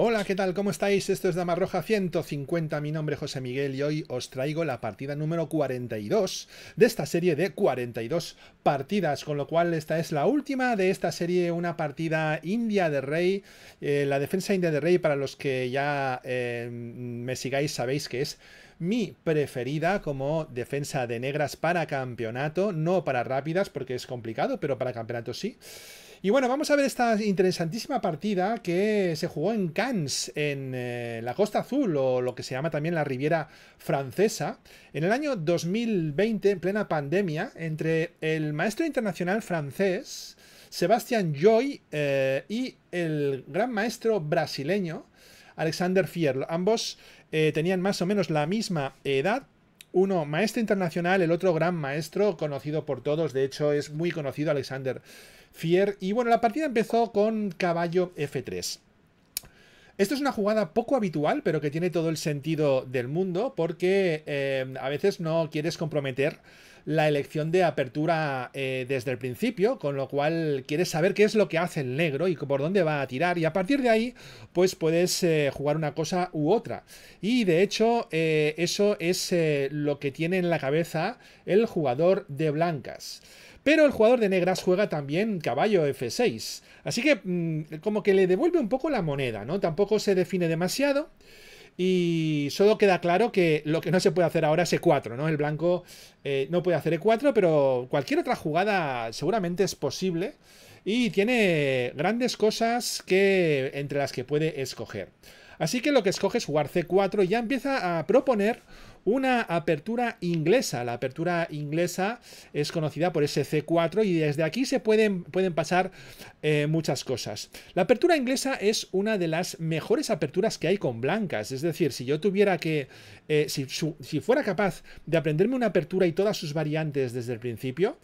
Hola, ¿qué tal? ¿Cómo estáis? Esto es Dama Roja 150, mi nombre es José Miguel y hoy os traigo la partida número 42 de esta serie de 42 partidas, con lo cual esta es la última de esta serie, una partida India de Rey, eh, la defensa India de Rey para los que ya eh, me sigáis sabéis que es mi preferida como defensa de negras para campeonato, no para rápidas porque es complicado, pero para campeonato sí. Y bueno, vamos a ver esta interesantísima partida que se jugó en Cannes, en eh, la Costa Azul, o lo que se llama también la Riviera Francesa, en el año 2020, en plena pandemia, entre el maestro internacional francés Sebastián Joy eh, y el gran maestro brasileño Alexander Fierro. Ambos eh, tenían más o menos la misma edad, uno maestro internacional, el otro gran maestro conocido por todos, de hecho es muy conocido Alexander y bueno, la partida empezó con caballo F3. Esto es una jugada poco habitual, pero que tiene todo el sentido del mundo, porque eh, a veces no quieres comprometer la elección de apertura eh, desde el principio, con lo cual quieres saber qué es lo que hace el negro y por dónde va a tirar, y a partir de ahí, pues puedes eh, jugar una cosa u otra. Y de hecho, eso es lo que tiene en la cabeza el jugador de blancas. Pero el jugador de negras juega también caballo F6. Así que mm, como que le devuelve un poco la moneda, ¿no? Tampoco se define demasiado. Y solo queda claro que lo que no se puede hacer ahora es E4, ¿no? El blanco eh, no puede hacer E4, pero cualquier otra jugada seguramente es posible. Y tiene grandes cosas que, entre las que puede escoger. Así que lo que escoge es jugar C4 y ya empieza a proponer una apertura inglesa. La apertura inglesa es conocida por ese C4 y desde aquí se pueden, pueden pasar eh, muchas cosas. La apertura inglesa es una de las mejores aperturas que hay con blancas. Es decir, si yo tuviera que, eh, si, fuera capaz de aprenderme una apertura y todas sus variantes desde el principio,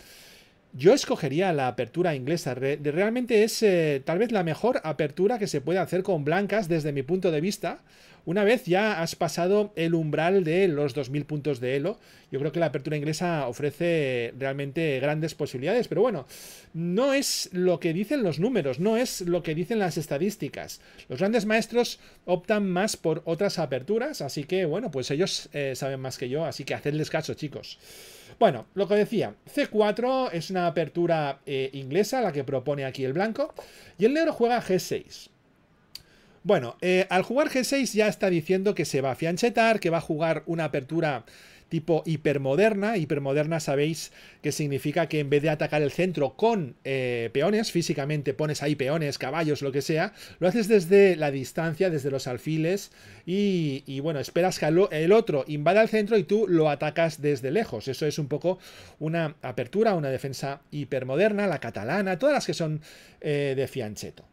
yo escogería la apertura inglesa. Realmente es eh, tal vez la mejor apertura que se puede hacer con blancas desde mi punto de vista. Una vez ya has pasado el umbral de los 2.000 puntos de Elo, yo creo que la apertura inglesa ofrece realmente grandes posibilidades, pero bueno, no es lo que dicen los números, no es lo que dicen las estadísticas. Los grandes maestros optan más por otras aperturas, así que bueno, pues ellos eh, saben más que yo, así que hacedles caso, chicos. Bueno, lo que decía, C4 es una apertura eh, inglesa, la que propone aquí el blanco, y el negro juega G6. Bueno, eh, al jugar G6 ya está diciendo que se va a fianchetar, que va a jugar una apertura tipo hipermoderna. Hipermoderna sabéis que significa que en vez de atacar el centro con eh, peones, físicamente pones ahí peones, caballos, lo que sea, lo haces desde la distancia, desde los alfiles y, bueno, esperas que el otro invada al centro y tú lo atacas desde lejos. Eso es un poco una apertura, una defensa hipermoderna, la catalana, todas las que son eh, de Fianchetto.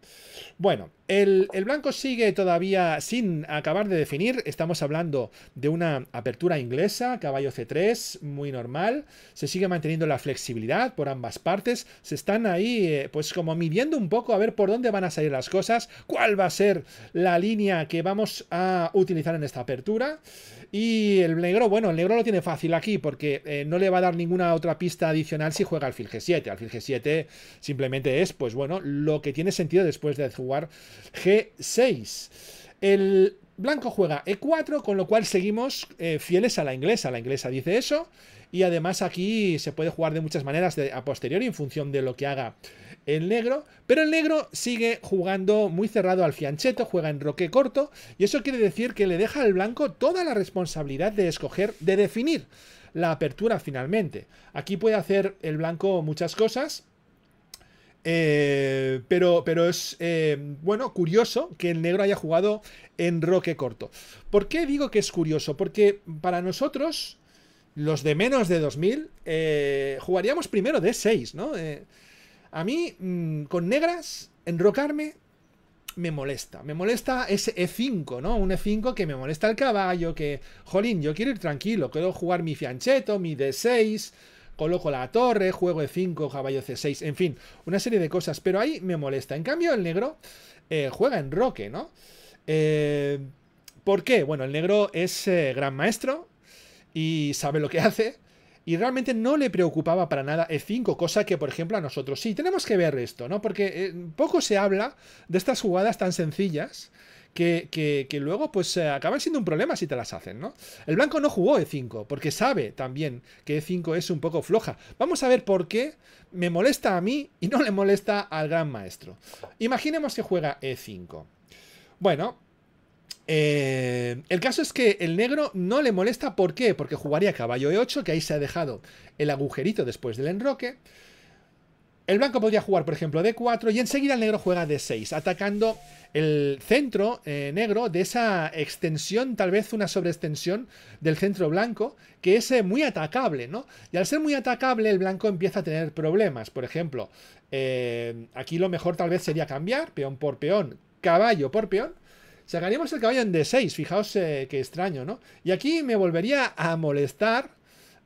Bueno, el, blanco sigue todavía sin acabar de definir. Estamos hablando de una apertura inglesa, caballo C3, muy normal. Se sigue manteniendo la flexibilidad por ambas partes. Se están ahí, eh, pues como midiendo un poco a ver por dónde van a salir las cosas, cuál va a ser la línea que vamos a utilizar en esta apertura. Y el negro, bueno, el negro lo tiene fácil aquí porque eh, no le va a dar ninguna otra pista adicional si juega alfil G7. Alfil G7 simplemente es, pues bueno, lo que tiene sentido después de jugar G6. El blanco juega E4, con lo cual seguimos eh, fieles a la inglesa. La inglesa dice eso. Y además aquí se puede jugar de muchas maneras a posteriori en función de lo que haga el negro. Pero el negro sigue jugando muy cerrado al fiancheto, juega en roque corto. Y eso quiere decir que le deja al blanco toda la responsabilidad de escoger, de definir la apertura finalmente. Aquí puede hacer el blanco muchas cosas. Eh, pero, pero es eh, bueno, curioso que el negro haya jugado en roque corto. ¿Por qué digo que es curioso? Porque para nosotros, los de menos de 2000, eh, jugaríamos primero d 6, ¿no? a mí, mm, con negras, enrocarme me molesta. Me molesta ese E5, ¿no? Un E5 que me molesta el caballo, que, jolín, yo quiero ir tranquilo, quiero jugar mi fianchetto, mi D6, coloco la torre, juego E5, caballo C6, en fin, una serie de cosas, pero ahí me molesta. En cambio, el negro eh, juega en roque, ¿no? Eh, ¿Por qué? Bueno, el negro es eh, gran maestro y sabe lo que hace. Y realmente no le preocupaba para nada E5, cosa que, por ejemplo, a nosotros sí. Tenemos que ver esto, ¿no? Porque poco se habla de estas jugadas tan sencillas que, luego pues eh, acaban siendo un problema si te las hacen, ¿no? El blanco no jugó E5, porque sabe también que E5 es un poco floja. Vamos a ver por qué me molesta a mí y no le molesta al gran maestro. Imaginemos que juega E5. Bueno, eh, el caso es que el negro no le molesta, ¿por qué? Porque jugaría caballo E8, que ahí se ha dejado el agujerito después del enroque. El blanco podría jugar, por ejemplo, d 4 y enseguida el negro juega d 6, atacando el centro eh, negro de esa extensión, tal vez una sobreextensión del centro blanco, que es eh, muy atacable, ¿no? Y al ser muy atacable, el blanco empieza a tener problemas. Por ejemplo, eh, aquí lo mejor tal vez sería cambiar, peón por peón, caballo por peón, sacaríamos el caballo en D6, fijaos qué extraño, ¿no? Y aquí me volvería a molestar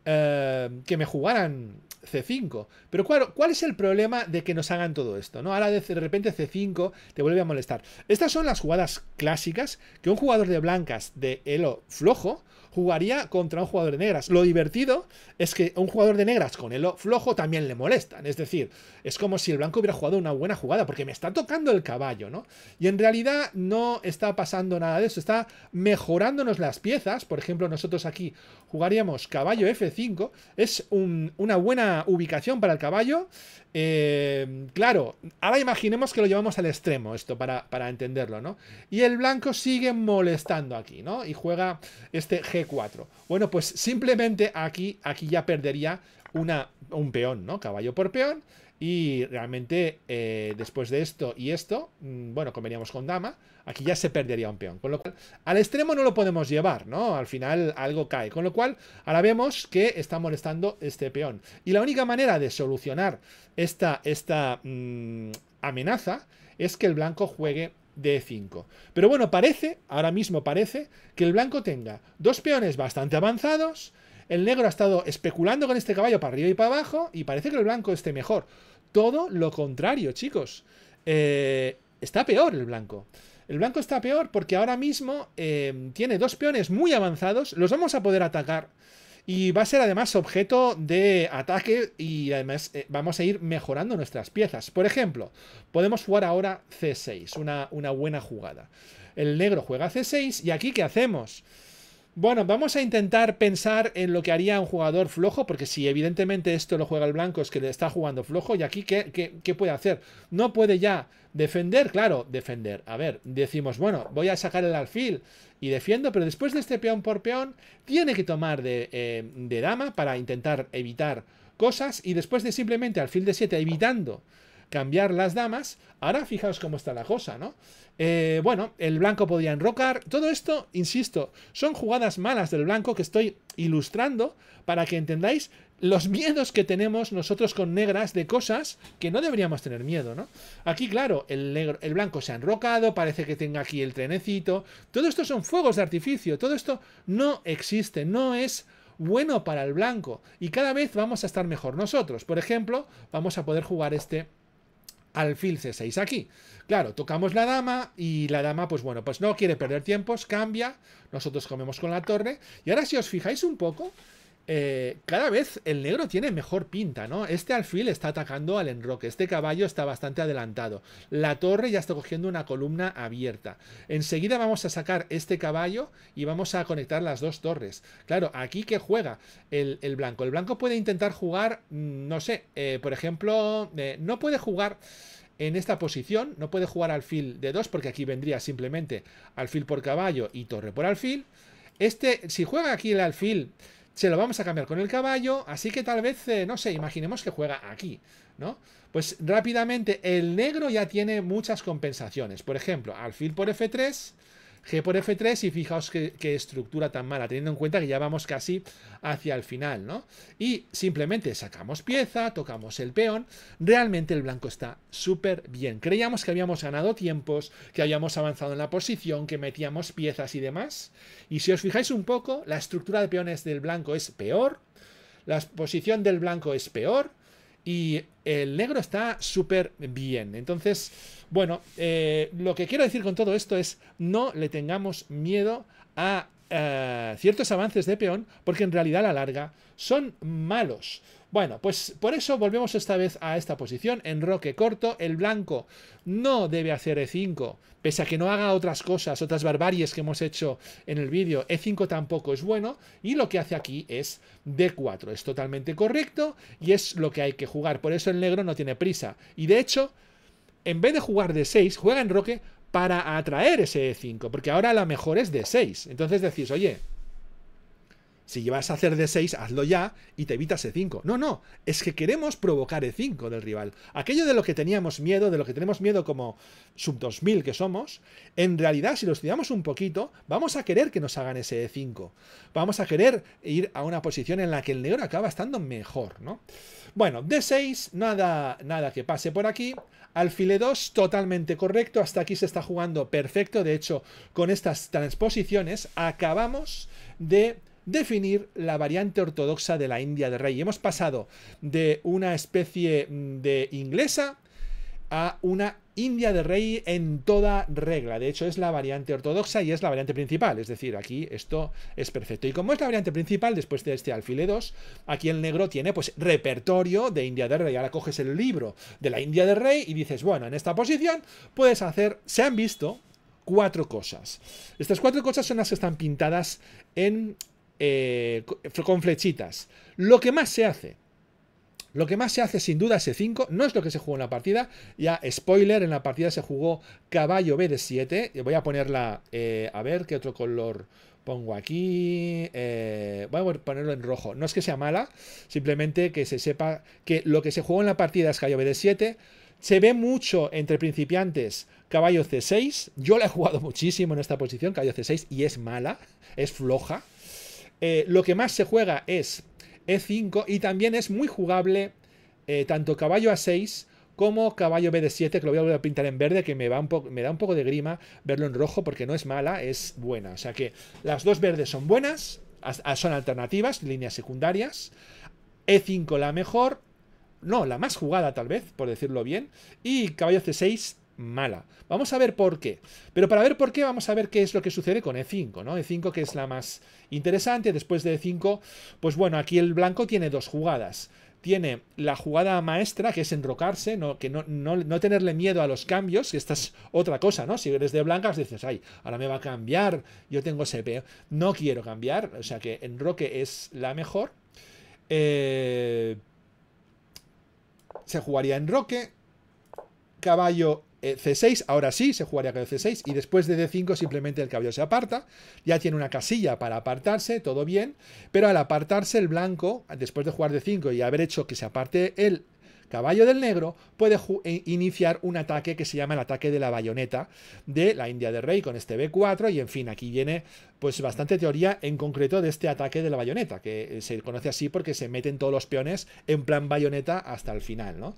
que me jugaran C5. Pero claro, ¿cuál es el problema de que nos hagan todo esto? ¿no? Ahora de repente C5 te vuelve a molestar. Estas son las jugadas clásicas que un jugador de blancas de elo flojo jugaría contra un jugador de negras. Lo divertido es que un jugador de negras con el flojo también le molestan. Es decir, es como si el blanco hubiera jugado una buena jugada, porque me está tocando el caballo, ¿no? Y en realidad no está pasando nada de eso, está mejorándonos las piezas. Por ejemplo, nosotros aquí jugaríamos caballo F5, es una buena ubicación para el caballo. Eh, claro, ahora imaginemos que lo llevamos al extremo, esto para, para entenderlo, ¿no? Y el blanco sigue molestando aquí, ¿no? Y juega este g 4 Bueno, pues simplemente aquí, aquí ya perdería una, un peón, ¿no? Caballo por peón. Y realmente eh, después de esto y esto, mm, bueno, conveníamos con dama, aquí ya se perdería un peón. Con lo cual, al extremo no lo podemos llevar, ¿no? Al final algo cae. Con lo cual, ahora vemos que está molestando este peón. Y la única manera de solucionar esta, esta mm, amenaza es que el blanco juegue de 5 Pero bueno, parece, ahora mismo parece, que el blanco tenga dos peones bastante avanzados, el negro ha estado especulando con este caballo para arriba y para abajo, y parece que el blanco esté mejor. Todo lo contrario, chicos. Eh, está peor el blanco. El blanco está peor porque ahora mismo eh, tiene dos peones muy avanzados, los vamos a poder atacar y va a ser además objeto de ataque y además eh, vamos a ir mejorando nuestras piezas. Por ejemplo, podemos jugar ahora C6, una, una buena jugada. El negro juega C6 y aquí ¿qué hacemos? Bueno, vamos a intentar pensar en lo que haría un jugador flojo, porque si evidentemente esto lo juega el blanco es que le está jugando flojo, y aquí ¿qué, qué, puede hacer? No puede ya defender, claro, defender. A ver, decimos, bueno, voy a sacar el alfil y defiendo, pero después de este peón por peón, tiene que tomar de, eh, de dama para intentar evitar cosas, y después de simplemente alfil de 7 evitando cambiar las damas. Ahora fijaos cómo está la cosa, ¿no? Eh, bueno, el blanco podía enrocar. Todo esto, insisto, son jugadas malas del blanco que estoy ilustrando para que entendáis los miedos que tenemos nosotros con negras de cosas que no deberíamos tener miedo, ¿no? Aquí, claro, el, negro, el blanco se ha enrocado, parece que tenga aquí el trenecito. Todo esto son fuegos de artificio, todo esto no existe, no es bueno para el blanco. Y cada vez vamos a estar mejor nosotros. Por ejemplo, vamos a poder jugar este alfil c6 aquí. Claro, tocamos la dama y la dama, pues bueno, pues no quiere perder tiempos, cambia, nosotros comemos con la torre. Y ahora si os fijáis un poco, eh, cada vez el negro tiene mejor pinta, ¿no? Este alfil está atacando al enroque, este caballo está bastante adelantado, la torre ya está cogiendo una columna abierta. Enseguida vamos a sacar este caballo y vamos a conectar las dos torres. Claro, aquí que juega el, blanco. El blanco puede intentar jugar, mm, no sé, eh, por ejemplo, eh, no puede jugar en esta posición, no puede jugar alfil de dos porque aquí vendría simplemente alfil por caballo y torre por alfil. Este, si juega aquí el alfil se lo vamos a cambiar con el caballo, así que tal vez, eh, no sé, imaginemos que juega aquí, ¿no? Pues rápidamente el negro ya tiene muchas compensaciones. Por ejemplo, alfil por F3 G eh, por F3 y fijaos qué, estructura tan mala, teniendo en cuenta que ya vamos casi hacia el final, ¿no? Y simplemente sacamos pieza, tocamos el peón, realmente el blanco está súper bien. Creíamos que habíamos ganado tiempos, que habíamos avanzado en la posición, que metíamos piezas y demás. Y si os fijáis un poco, la estructura de peones del blanco es peor, la posición del blanco es peor, y el negro está súper bien. Entonces, bueno, eh, lo que quiero decir con todo esto es no le tengamos miedo a eh, ciertos avances de peón, porque en realidad a la larga son malos. Bueno, pues por eso volvemos esta vez a esta posición, en roque corto, el blanco no debe hacer E5, pese a que no haga otras cosas, otras barbaries que hemos hecho en el vídeo, E5 tampoco es bueno, y lo que hace aquí es D4, es totalmente correcto, y es lo que hay que jugar, por eso el negro no tiene prisa, y de hecho, en vez de jugar D6, juega en roque para atraer ese E5, porque ahora la mejor es D6, entonces decís, oye, si llevas a hacer D6, hazlo ya y te evitas E5. No, no, es que queremos provocar E5 del rival. Aquello de lo que teníamos miedo, de lo que tenemos miedo como sub 2000 que somos, en realidad si lo estudiamos un poquito, vamos a querer que nos hagan ese E5. Vamos a querer ir a una posición en la que el negro acaba estando mejor, ¿no? Bueno, D6, nada, nada que pase por aquí. Alfile 2, totalmente correcto. Hasta aquí se está jugando perfecto. De hecho, con estas transposiciones acabamos de definir la variante ortodoxa de la India de Rey. Hemos pasado de una especie mm, de inglesa a una India de Rey en toda regla. De hecho, es la variante ortodoxa y es la variante principal. Es decir, aquí esto es perfecto. Y como es la variante principal, después de este alfile 2, aquí el negro tiene pues repertorio de India de Rey. Ahora coges el libro de la India de Rey y dices, bueno, en esta posición puedes hacer, se han visto cuatro cosas. Estas cuatro cosas son las que están pintadas en eh, con flechitas. Lo que más se hace, lo que más se hace sin duda es 5 no es lo que se jugó en la partida, ya spoiler, en la partida se jugó caballo B de 7, voy a ponerla, eh, a ver qué otro color pongo aquí, eh, voy a ponerlo en rojo, no es que sea mala, simplemente que se sepa que lo que se jugó en la partida es caballo B de 7, se ve mucho entre principiantes caballo C6, yo la he jugado muchísimo en esta posición, caballo C6, y es mala, es floja, eh, lo que más se juega es E5 y también es muy jugable eh, tanto caballo A6 como caballo BD7, que lo voy a a pintar en verde, que me, me da un poco de grima verlo en rojo porque no es mala, es buena. O sea que las dos verdes son buenas, son alternativas, líneas secundarias. E5 la mejor, no, la más jugada tal vez, por decirlo bien. Y caballo C6 mala. Vamos a ver por qué. Pero para ver por qué, vamos a ver qué es lo que sucede con E5, ¿no? E5 que es la más interesante. Después de E5, pues bueno, aquí el blanco tiene dos jugadas. Tiene la jugada maestra, que es enrocarse, ¿no? que no, tenerle miedo a los cambios, que esta es otra cosa, ¿no? Si eres de blancas, dices, ay, ahora me va a cambiar, yo tengo CP, no quiero cambiar, o sea que enroque es la mejor. Eh, se jugaría enroque, caballo eh, C6, ahora sí se jugaría con el C6 y después de D5 simplemente el caballo se aparta, ya tiene una casilla para apartarse, todo bien, pero al apartarse el blanco, después de jugar D5 y haber hecho que se aparte el caballo del negro, puede eh, iniciar un ataque que se llama el ataque de la bayoneta de la India de Rey con este B4 y en fin, aquí viene pues bastante teoría en concreto de este ataque de la bayoneta, que eh, se conoce así porque se meten todos los peones en plan bayoneta hasta el final, ¿no?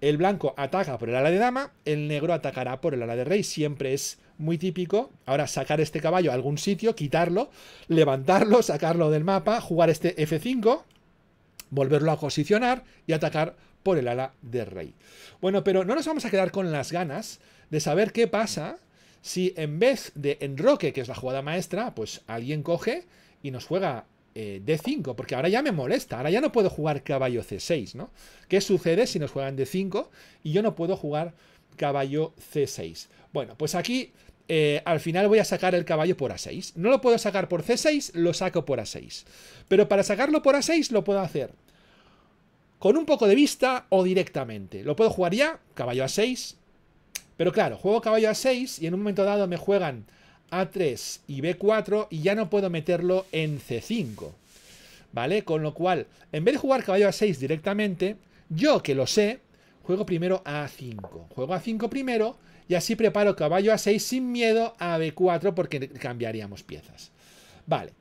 El blanco ataca por el ala de dama, el negro atacará por el ala de rey. Siempre es muy típico. Ahora sacar este caballo a algún sitio, quitarlo, levantarlo, sacarlo del mapa, jugar este F5, volverlo a posicionar y atacar por el ala de rey. Bueno, pero no nos vamos a quedar con las ganas de saber qué pasa si en vez de enroque, que es la jugada maestra, pues alguien coge y nos juega eh, D5, porque ahora ya me molesta, ahora ya no puedo jugar caballo C6, ¿no? ¿Qué sucede si nos juegan D5 y yo no puedo jugar caballo C6? Bueno, pues aquí eh, al final voy a sacar el caballo por A6. No lo puedo sacar por C6, lo saco por A6. Pero para sacarlo por A6 lo puedo hacer con un poco de vista o directamente. Lo puedo jugar ya, caballo A6. Pero claro, juego caballo A6 y en un momento dado me juegan a3 y B4 y ya no puedo meterlo en C5. ¿Vale? Con lo cual, en vez de jugar caballo A6 directamente, yo que lo sé, juego primero A5. Juego A5 primero y así preparo caballo A6 sin miedo a B4 porque cambiaríamos piezas. Vale.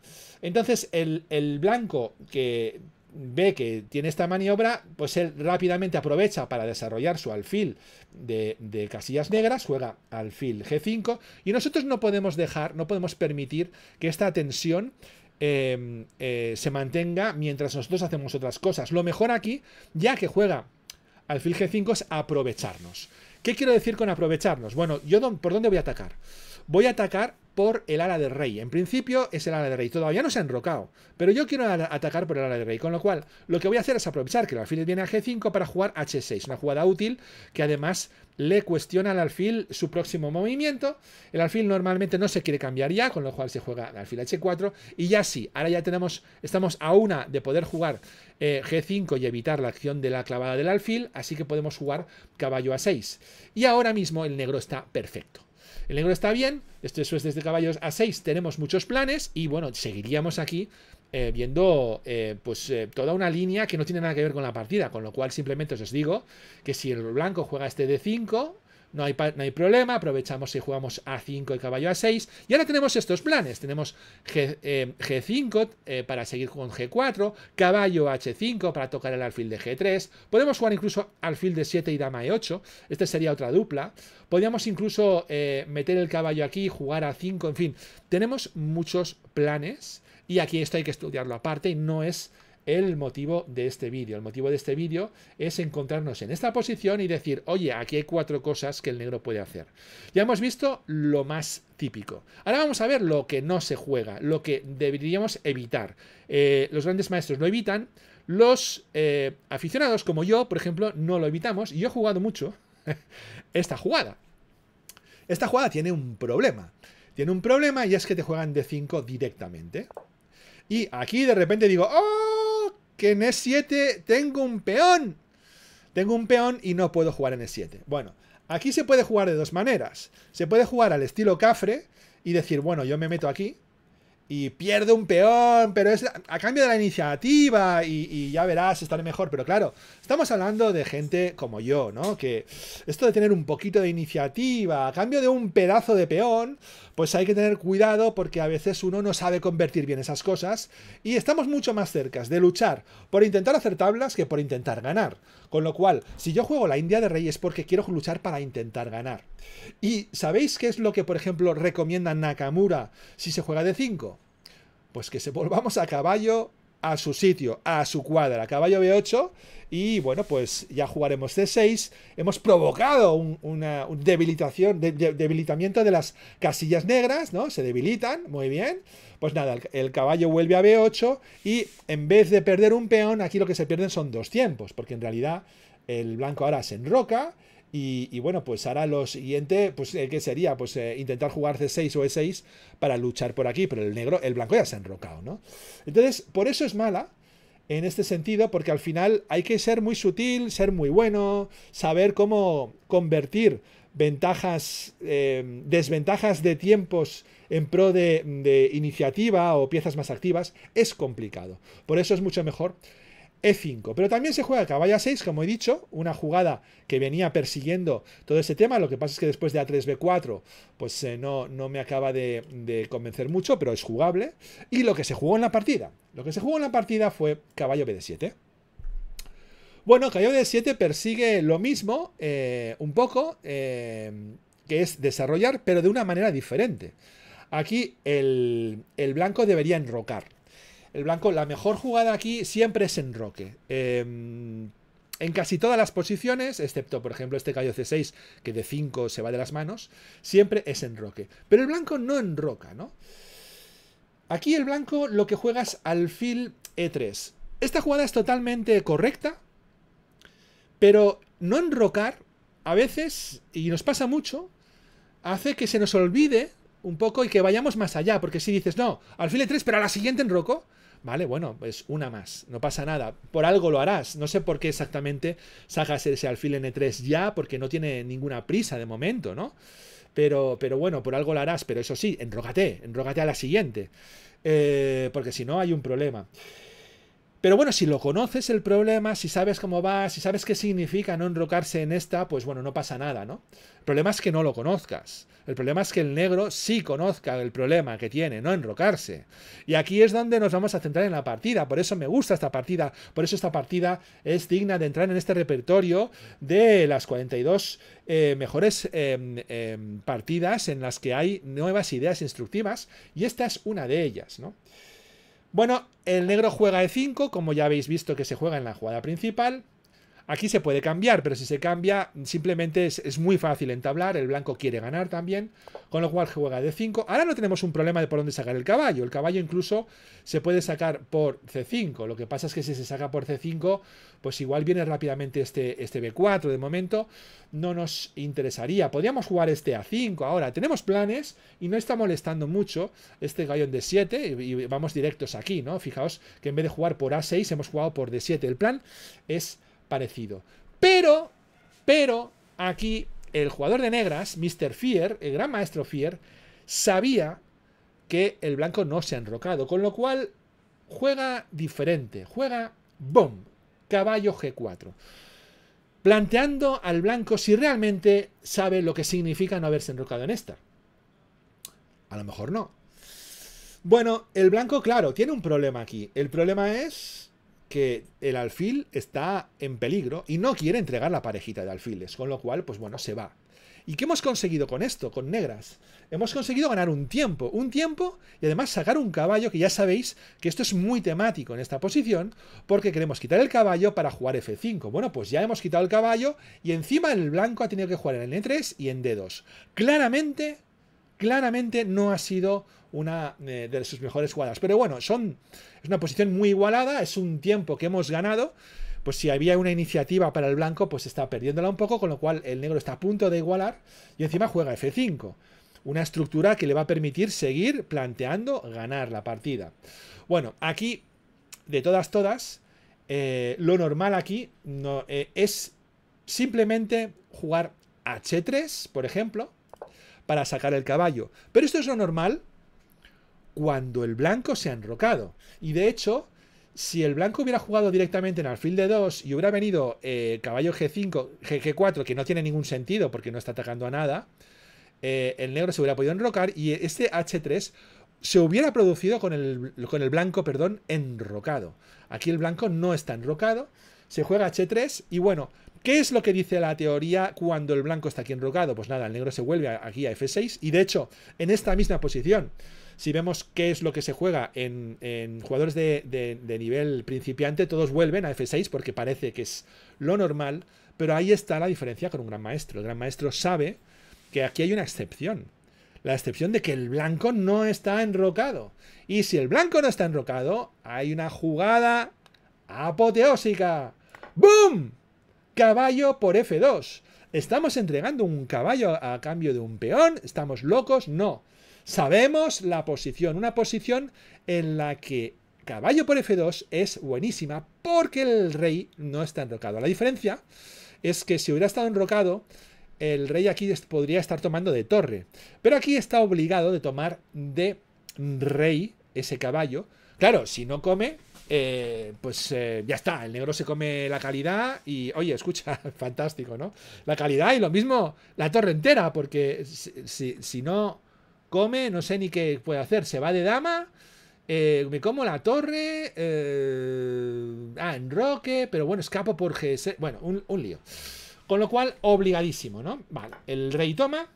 Entonces, el, blanco que ve que tiene esta maniobra, pues él rápidamente aprovecha para desarrollar su alfil de, casillas negras, juega alfil G5, y nosotros no podemos dejar, no podemos permitir que esta tensión em, eh, se mantenga mientras nosotros hacemos otras cosas. Lo mejor aquí, ya que juega alfil G5, es aprovecharnos. ¿Qué quiero decir con aprovecharnos? Bueno, yo ¿por dónde voy a atacar? Voy a atacar por el ala de rey. En principio es el ala de rey. Todavía no se ha enrocado, pero yo quiero atacar por el ala de rey. Con lo cual, lo que voy a hacer es aprovechar que el alfil viene a G5 para jugar H6. Una jugada útil que además le cuestiona al alfil su próximo movimiento. El alfil normalmente no se quiere cambiar ya, con lo cual se juega el alfil H4. Y ya sí, ahora ya tenemos, estamos a una de poder jugar eh, G5 y evitar la acción de la clavada del alfil, así que podemos jugar caballo A6. Y ahora mismo el negro está perfecto. El negro está bien, este es desde caballos a 6 tenemos muchos planes y bueno, seguiríamos aquí eh, viendo eh, pues eh, toda una línea que no tiene nada que ver con la partida, con lo cual simplemente os digo que si el blanco juega este d 5 no hay, hay problema, aprovechamos si jugamos A5 y caballo A6. Y ahora tenemos estos planes, tenemos G, 5 eh, eh, para seguir con G4, caballo H5 para tocar el alfil de G3, podemos jugar incluso alfil de 7 y dama E8, esta sería otra dupla, podríamos incluso eh, meter el caballo aquí, jugar A5, en fin, tenemos muchos planes y aquí esto hay que estudiarlo aparte y no es el motivo de este vídeo. El motivo de este vídeo es encontrarnos en esta posición y decir, oye, aquí hay cuatro cosas que el negro puede hacer. Ya hemos visto lo más típico. Ahora vamos a ver lo que no se juega, lo que deberíamos evitar. Eh, los grandes maestros no evitan, los eh, aficionados como yo, por ejemplo, no lo evitamos. Y yo he jugado mucho esta jugada. Esta jugada tiene un problema. Tiene un problema y es que te juegan de 5 directamente. Y aquí de repente digo, ¡Oh! que en E7 tengo un peón. Tengo un peón y no puedo jugar en E7. Bueno, aquí se puede jugar de dos maneras. Se puede jugar al estilo Cafre y decir, bueno, yo me meto aquí y pierde un peón, pero es a cambio de la iniciativa y, ya verás estaré mejor. Pero claro, estamos hablando de gente como yo, ¿no? Que esto de tener un poquito de iniciativa a cambio de un pedazo de peón, pues hay que tener cuidado porque a veces uno no sabe convertir bien esas cosas y estamos mucho más cerca de luchar por intentar hacer tablas que por intentar ganar. Con lo cual, si yo juego la India de Rey es porque quiero luchar para intentar ganar. ¿Y sabéis qué es lo que, por ejemplo, recomienda Nakamura si se juega de 5? Pues que se volvamos a caballo a su sitio, a su cuadra. Caballo B8 y bueno, pues ya jugaremos C6. Hemos provocado un, una debilitación, debilitamiento de las casillas negras, ¿no? Se debilitan, muy bien. Pues nada, el, el, caballo vuelve a B8 y en vez de perder un peón, aquí lo que se pierden son dos tiempos, porque en realidad el blanco ahora se enroca y, bueno, pues hará lo siguiente, pues eh, ¿qué sería? Pues eh, intentar jugar C6 o E6 para luchar por aquí, pero el negro, el blanco ya se ha enrocado, ¿no? Entonces, por eso es mala en este sentido, porque al final hay que ser muy sutil, ser muy bueno, saber cómo convertir ventajas, eh, desventajas de tiempos en pro de, de iniciativa o piezas más activas, es complicado. Por eso es mucho mejor e5. Pero también se juega caballo a 6, como he dicho, una jugada que venía persiguiendo todo ese tema. Lo que pasa es que después de a3, b4, pues eh, no, no me acaba de, convencer mucho, pero es jugable. Y lo que se jugó en la partida. Lo que se jugó en la partida fue caballo bd7. Bueno, caballo b 7 persigue lo mismo, eh, un poco, eh, que es desarrollar, pero de una manera diferente. Aquí el blanco debería enrocar el blanco, la mejor jugada aquí siempre es enroque. Roque. Em, en casi todas las posiciones, excepto por ejemplo este callo C6, que de 5 se va de las manos, siempre es enroque. Pero el blanco no enroca, ¿no? Aquí el blanco lo que juegas es alfil E3. Esta jugada es totalmente correcta, pero no enrocar a veces, y nos pasa mucho, hace que se nos olvide un poco y que vayamos más allá, porque si dices, no, alfil E3, pero a la siguiente enroco, Vale, bueno, pues una más, no pasa nada. Por algo lo harás. No sé por qué exactamente sacas ese alfil N3 ya, porque no tiene ninguna prisa de momento, ¿no? Pero, pero bueno, por algo lo harás. Pero eso sí, enrógate, enrógate a la siguiente. Eh, porque si no, hay un problema. Pero bueno, si lo conoces el problema, si sabes cómo va, si sabes qué significa no enrocarse en esta, pues bueno, no pasa nada, ¿no? El problema es que no lo conozcas. El problema es que el negro sí conozca el problema que tiene, no enrocarse. Y aquí es donde nos vamos a centrar en la partida. Por eso me gusta esta partida. Por eso esta partida es digna de entrar en este repertorio de las 42 eh, mejores em, em, partidas en las que hay nuevas ideas instructivas. Y esta es una de ellas, ¿no? Bueno, el negro juega de 5, como ya habéis visto que se juega en la jugada principal. Aquí se puede cambiar, pero si se cambia, simplemente es, muy fácil entablar. El blanco quiere ganar también, con lo cual juega de 5. Ahora no tenemos un problema de por dónde sacar el caballo. El caballo incluso se puede sacar por C5. Lo que pasa es que si se saca por C5, pues igual viene rápidamente este, este B4. De momento no nos interesaría. Podríamos jugar este A5 ahora. Tenemos planes y no está molestando mucho este gallón de 7 y, y vamos directos aquí, ¿no? Fijaos que en vez de jugar por A6 hemos jugado por D7. El plan es parecido. Pero, pero, aquí el jugador de negras, Mr. Fear, el gran maestro Fier, sabía que el blanco no se ha enrocado, con lo cual juega diferente, juega bomb, caballo G4, planteando al blanco si realmente sabe lo que significa no haberse enrocado en esta. A lo mejor no. Bueno, el blanco, claro, tiene un problema aquí. El problema es que el alfil está en peligro y no quiere entregar la parejita de alfiles, con lo cual, pues bueno, se va. ¿Y qué hemos conseguido con esto, con negras? Hemos conseguido ganar un tiempo, un tiempo y además sacar un caballo, que ya sabéis que esto es muy temático en esta posición, porque queremos quitar el caballo para jugar F5. Bueno, pues ya hemos quitado el caballo y encima el blanco ha tenido que jugar en E3 e y en D2. Claramente claramente no ha sido una eh, de sus mejores jugadas. Pero bueno, son, es una posición muy igualada, es un tiempo que hemos ganado. Pues si había una iniciativa para el blanco, pues está perdiéndola un poco, con lo cual el negro está a punto de igualar y encima juega F5. Una estructura que le va a permitir seguir planteando ganar la partida. Bueno, aquí, de todas, todas, eh, lo normal aquí eh, es simplemente jugar H3, por ejemplo, para sacar el caballo. Pero esto es lo normal cuando el blanco se ha enrocado. Y de hecho, si el blanco hubiera jugado directamente en alfil de 2 y hubiera venido eh, caballo G5, G4, que no tiene ningún sentido porque no está atacando a nada, eh, el negro se hubiera podido enrocar y este H3 se hubiera producido con el, con el blanco, perdón, enrocado. Aquí el blanco no está enrocado, se juega H3 y bueno, ¿Qué es lo que dice la teoría cuando el blanco está aquí enrocado? Pues nada, el negro se vuelve aquí a F6 y de hecho, en esta misma posición, si vemos qué es lo que se juega en, jugadores de, nivel principiante, todos vuelven a F6 porque parece que es lo normal, pero ahí está la diferencia con un gran maestro. El gran maestro sabe que aquí hay una excepción. La excepción de que el blanco no está enrocado. Y si el blanco no está enrocado, hay una jugada apoteósica. ¡Boom! caballo por F2. ¿Estamos entregando un caballo a cambio de un peón? ¿Estamos locos? No. Sabemos la posición, una posición en la que caballo por F2 es buenísima porque el rey no está enrocado. La diferencia es que si hubiera estado enrocado, el rey aquí podría estar tomando de torre. Pero aquí está obligado de tomar de rey ese caballo. Claro, si no come, eh, pues eh, ya está, el negro se come la calidad y, oye, escucha, fantástico, ¿no? La calidad y lo mismo la torre entera, porque si, no come, no sé ni qué puede hacer, se va de dama. Eh, me como la torre. ah, en Roque. Pero bueno, escapo por GS. Bueno, un, un lío. Con lo cual, obligadísimo, ¿no? Vale, el rey toma.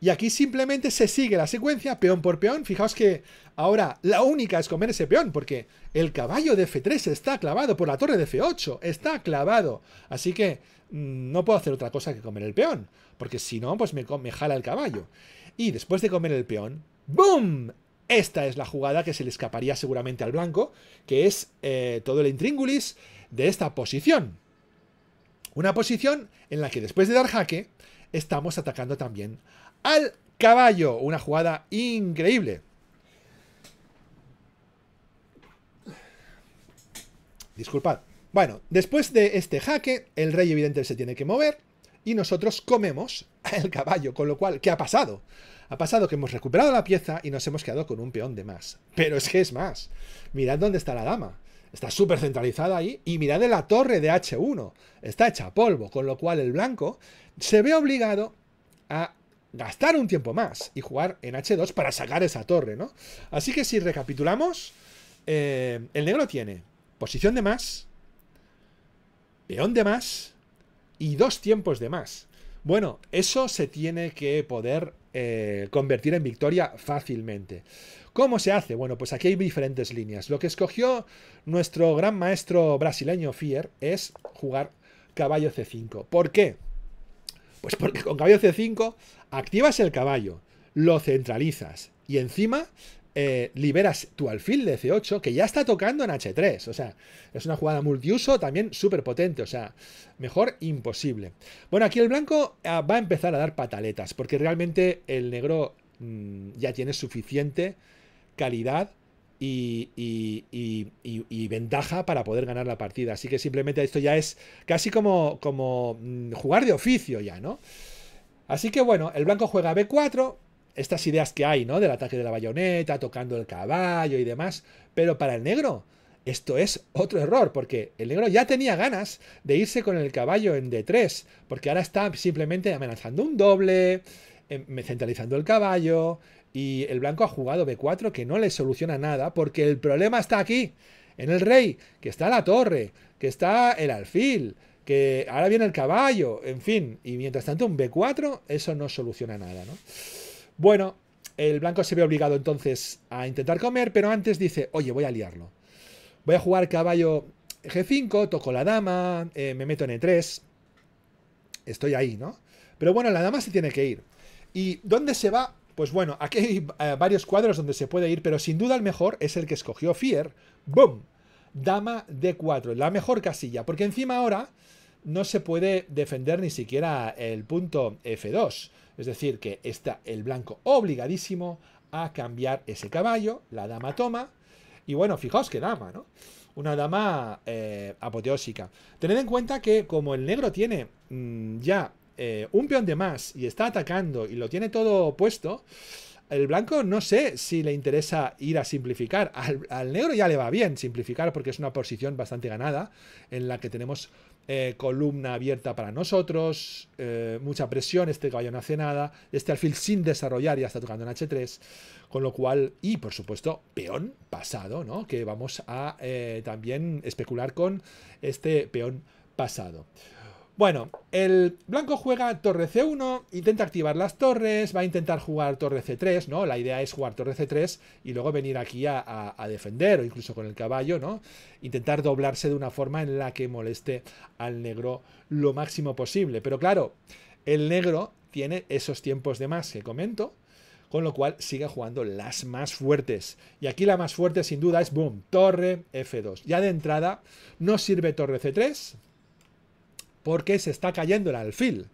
Y aquí simplemente se sigue la secuencia peón por peón. Fijaos que ahora la única es comer ese peón, porque el caballo de F3 está clavado por la torre de F8, está clavado. Así que mm, no puedo hacer otra cosa que comer el peón, porque si no, pues me, jala el caballo. Y después de comer el peón, ¡boom! Esta es la jugada que se le escaparía seguramente al blanco, que es eh, todo el intríngulis de esta posición. Una posición en la que después de dar jaque, estamos atacando también al caballo. Una jugada increíble. Disculpad. Bueno, después de este jaque, el rey evidentemente se tiene que mover y nosotros comemos al caballo, con lo cual, ¿qué ha pasado? Ha pasado que hemos recuperado la pieza y nos hemos quedado con un peón de más. Pero es que es más. Mirad dónde está la dama. Está súper centralizada ahí y mirad en la torre de H1. Está hecha polvo, con lo cual el blanco se ve obligado a gastar un tiempo más y jugar en H2 para sacar esa torre, ¿no? Así que si recapitulamos, eh, el negro tiene posición de más, peón de más y dos tiempos de más. Bueno, eso se tiene que poder eh, convertir en victoria fácilmente. ¿Cómo se hace? Bueno, pues aquí hay diferentes líneas. Lo que escogió nuestro gran maestro brasileño Fier es jugar caballo C5. ¿Por qué? Pues porque con caballo C5 activas el caballo, lo centralizas y encima eh, liberas tu alfil de C8 que ya está tocando en H3. O sea, es una jugada multiuso también súper potente. O sea, mejor imposible. Bueno, aquí el blanco ah, va a empezar a dar pataletas porque realmente el negro mm, ya tiene suficiente calidad y, ventaja para poder ganar la partida. Así que simplemente esto ya es casi como, como mm, jugar de oficio ya, ¿no? Así que bueno, el blanco juega B4, estas ideas que hay, ¿no? Del ataque de la bayoneta, tocando el caballo y demás, pero para el negro... Esto es otro error, porque el negro ya tenía ganas de irse con el caballo en D3, porque ahora está simplemente amenazando un doble, em, centralizando el caballo, y el blanco ha jugado B4 que no le soluciona nada porque el problema está aquí, en el rey, que está la torre, que está el alfil, que ahora viene el caballo, en fin. Y mientras tanto un B4 eso no soluciona nada, ¿no? Bueno, el blanco se ve obligado entonces a intentar comer, pero antes dice, oye, voy a liarlo. Voy a jugar caballo G5, toco la dama, eh, me meto en E3. Estoy ahí, ¿no? Pero bueno, la dama se tiene que ir. ¿Y dónde se va? Pues bueno, aquí hay eh, varios cuadros donde se puede ir, pero sin duda el mejor es el que escogió Fier. ¡Bum! Dama D4, la mejor casilla, porque encima ahora no se puede defender ni siquiera el punto F2. Es decir, que está el blanco obligadísimo a cambiar ese caballo, la dama toma, y bueno, fijaos qué dama, ¿no? Una dama eh, apoteósica. Tened en cuenta que como el negro tiene mm, ya eh, un peón de más y está atacando y lo tiene todo puesto, el blanco no sé si le interesa ir a simplificar. Al, negro ya le va bien simplificar porque es una posición bastante ganada en la que tenemos eh, columna abierta para nosotros, eh, mucha presión, este caballo no hace nada, este alfil sin desarrollar ya está tocando en H3, con lo cual, y por supuesto, peón pasado, ¿no? Que vamos a también especular con este peón pasado. Bueno, el blanco juega torre C1, intenta activar las torres, va a intentar jugar torre C3, ¿no? La idea es jugar torre C3 y luego venir aquí a, defender, o incluso con el caballo, ¿no? Intentar doblarse de una forma en la que moleste al negro lo máximo posible. Pero claro, el negro tiene esos tiempos de más que comento, con lo cual sigue jugando las más fuertes. Y aquí la más fuerte sin duda es, boom, torre F2. Ya de entrada no sirve torre C3, porque se está cayendo el alfil.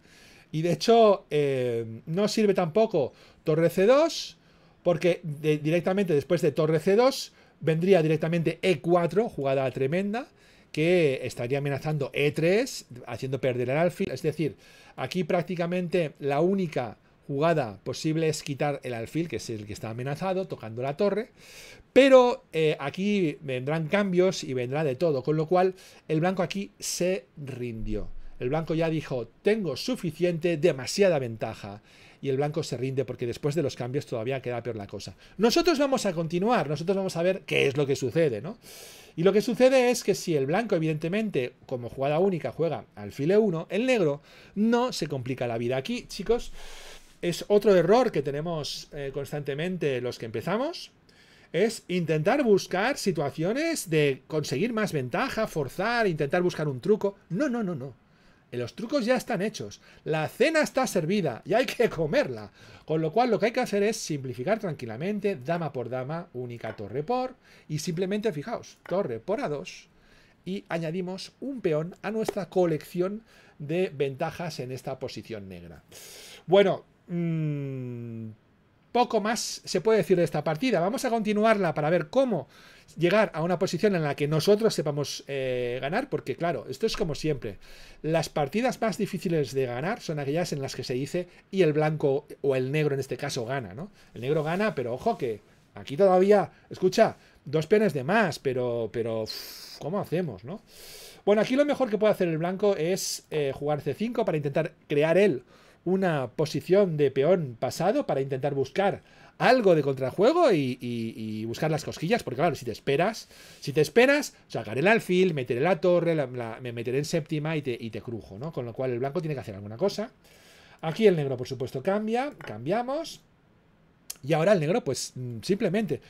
Y de hecho, eh, no sirve tampoco torre C2, porque directamente después de torre C2 vendría directamente E4, jugada tremenda, que estaría amenazando E3, haciendo perder el alfil. Es decir, aquí prácticamente la única jugada posible es quitar el alfil, que es el que está amenazado, tocando la torre. Pero eh, aquí vendrán cambios y vendrá de todo, con lo cual el blanco aquí se rindió. El blanco ya dijo, tengo suficiente, demasiada ventaja. Y el blanco se rinde porque después de los cambios todavía queda peor la cosa. Nosotros vamos a continuar, nosotros vamos a ver qué es lo que sucede, ¿no? Y lo que sucede es que si el blanco, evidentemente, como jugada única, juega file 1, el negro no se complica la vida. Aquí, chicos, es otro error que tenemos eh, constantemente los que empezamos es intentar buscar situaciones de conseguir más ventaja, forzar, intentar buscar un truco. No, no, no, no los trucos ya están hechos, la cena está servida y hay que comerla. Con lo cual lo que hay que hacer es simplificar tranquilamente, dama por dama, única torre por, y simplemente fijaos, torre por a dos. y añadimos un peón a nuestra colección de ventajas en esta posición negra. Bueno, mm, poco más se puede decir de esta partida. Vamos a continuarla para ver cómo llegar a una posición en la que nosotros sepamos eh, ganar, porque claro, esto es como siempre. Las partidas más difíciles de ganar son aquellas en las que se dice y el blanco o el negro en este caso gana, ¿no? El negro gana, pero ojo que aquí todavía, escucha, dos penes de más, pero, pero, ¿cómo hacemos, no? Bueno, aquí lo mejor que puede hacer el blanco es eh, jugar C5 para intentar crear él una posición de peón pasado para intentar buscar algo de contrajuego y, buscar las cosquillas, porque claro, si te esperas, si te esperas, sacaré el alfil, meteré la torre, me meteré en séptima y te, crujo, ¿no? Con lo cual el blanco tiene que hacer alguna cosa. Aquí el negro, por supuesto, cambia, cambiamos. Y ahora el negro, pues mm, simplemente,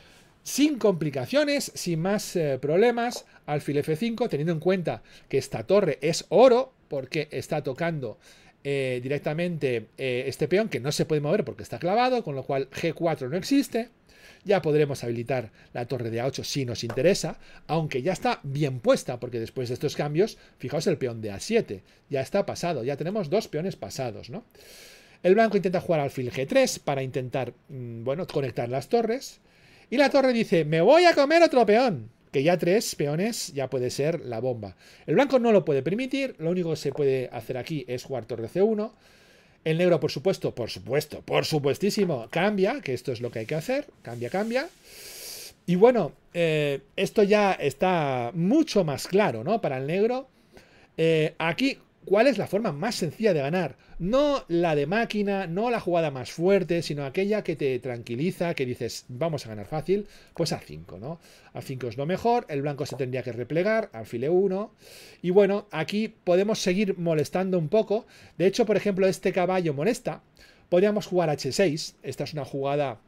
sin complicaciones, sin más eh, problemas, alfil F5, teniendo en cuenta que esta torre es oro, porque está tocando eh, directamente eh, este peón que no se puede mover porque está clavado, con lo cual G4 no existe. Ya podremos habilitar la torre de A8 si nos interesa, aunque ya está bien puesta, porque después de estos cambios, fijaos el peón de A7, ya está pasado, ya tenemos dos peones pasados, ¿no? El blanco intenta jugar al fil G3 para intentar, mm, bueno, conectar las torres. Y la torre dice, me voy a comer otro peón que ya tres peones ya puede ser la bomba. El blanco no lo puede permitir, lo único que se puede hacer aquí es jugar torre C1. El negro, por supuesto, por supuesto, por supuestísimo, cambia, que esto es lo que hay que hacer, cambia, cambia. Y bueno, eh, esto ya está mucho más claro, ¿no? Para el negro. Eh, aquí cuál es la forma más sencilla de ganar. No la de máquina, no la jugada más fuerte, sino aquella que te tranquiliza, que dices, vamos a ganar fácil, pues a 5, ¿no? A 5 es lo mejor, el blanco se tendría que replegar, alfile 1. Y bueno, aquí podemos seguir molestando un poco. De hecho, por ejemplo, este caballo molesta. Podríamos jugar H6, esta es una jugada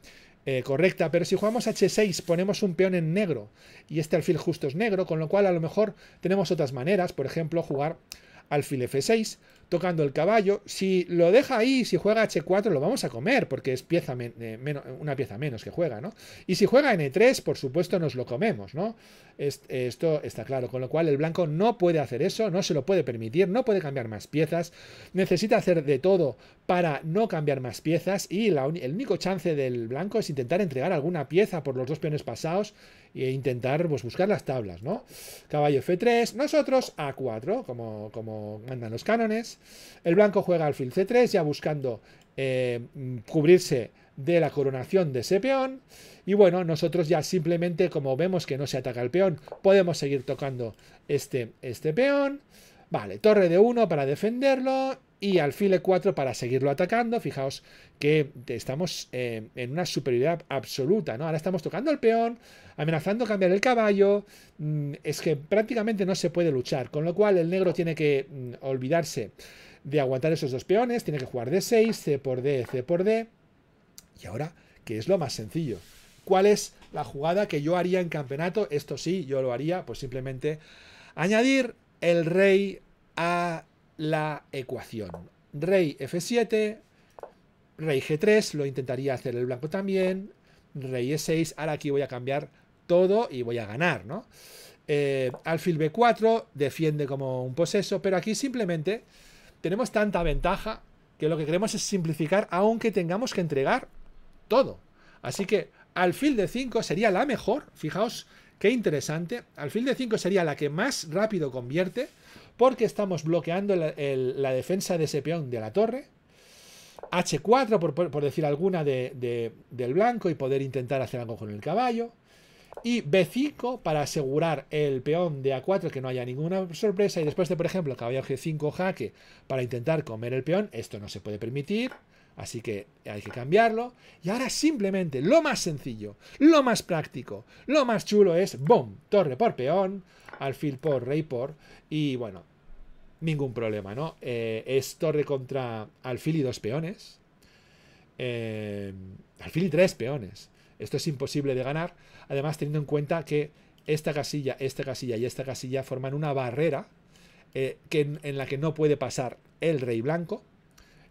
eh, correcta, pero si jugamos h6 ponemos un peón en negro y este alfil justo es negro, con lo cual a lo mejor tenemos otras maneras, por ejemplo jugar alfil f6, tocando el caballo. Si lo deja ahí, si juega h4, lo vamos a comer, porque es pieza eh, una pieza menos que juega, ¿no? Y si juega n3, e por supuesto, nos lo comemos, ¿no? esto está claro, con lo cual el blanco no puede hacer eso, no se lo puede permitir, no puede cambiar más piezas, necesita hacer de todo para no cambiar más piezas y la el único chance del blanco es intentar entregar alguna pieza por los dos peones pasados e intentar pues, buscar las tablas, ¿no? Caballo F3, nosotros A4, como, como mandan los cánones. El blanco juega alfil C3, ya buscando eh, cubrirse de la coronación de ese peón. Y bueno, nosotros ya simplemente, como vemos que no se ataca el peón, podemos seguir tocando este, este peón. Vale, torre de 1 para defenderlo y alfil e4 para seguirlo atacando. Fijaos que estamos eh, en una superioridad absoluta, ¿no? Ahora estamos tocando el peón, amenazando cambiar el caballo. Mm, es que prácticamente no se puede luchar, con lo cual el negro tiene que mm, olvidarse de aguantar esos dos peones, tiene que jugar D6, C por D, C por D. Y ahora, qué es lo más sencillo? ¿Cuál es la jugada que yo haría en campeonato? Esto sí, yo lo haría, pues simplemente añadir el rey a la ecuación. Rey F7, rey G3, lo intentaría hacer el blanco también, rey E6, ahora aquí voy a cambiar todo y voy a ganar, ¿no? Eh, alfil B4 defiende como un poseso, pero aquí simplemente tenemos tanta ventaja que lo que queremos es simplificar aunque tengamos que entregar todo. Así que alfil d 5 sería la mejor, fijaos qué interesante, alfil de 5 sería la que más rápido convierte porque estamos bloqueando la, defensa de ese peón de la torre. H4, por, decir alguna, de, del blanco y poder intentar hacer algo con el caballo y B5 para asegurar el peón de A4 que no haya ninguna sorpresa y después de por ejemplo caballero G5 jaque para intentar comer el peón, esto no se puede permitir, así que hay que cambiarlo y ahora simplemente lo más sencillo, lo más práctico, lo más chulo es boom, torre por peón, alfil por rey por y bueno, ningún problema, ¿no? Eh, es torre contra alfil y dos peones. Eh, alfil y tres peones. Esto es imposible de ganar, además teniendo en cuenta que esta casilla, esta casilla y esta casilla forman una barrera eh, que, en la que no puede pasar el rey blanco.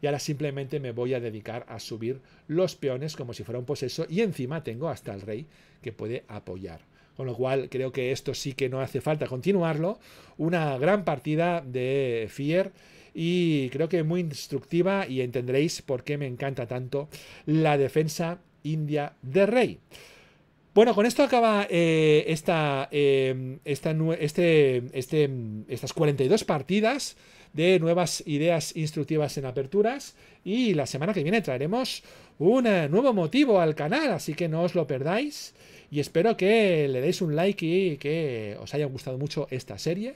Y ahora simplemente me voy a dedicar a subir los peones como si fuera un poseso y encima tengo hasta el rey que puede apoyar. Con lo cual creo que esto sí que no hace falta continuarlo. Una gran partida de Fier y creo que muy instructiva y entenderéis por qué me encanta tanto la defensa India de Rey. Bueno, con esto acaba eh, esta, eh, esta, este, este, estas 42 partidas de nuevas ideas instructivas en aperturas y la semana que viene traeremos un eh, nuevo motivo al canal, así que no os lo perdáis y espero que le deis un like y que os haya gustado mucho esta serie.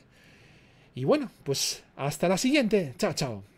Y bueno, pues hasta la siguiente. Chao, chao.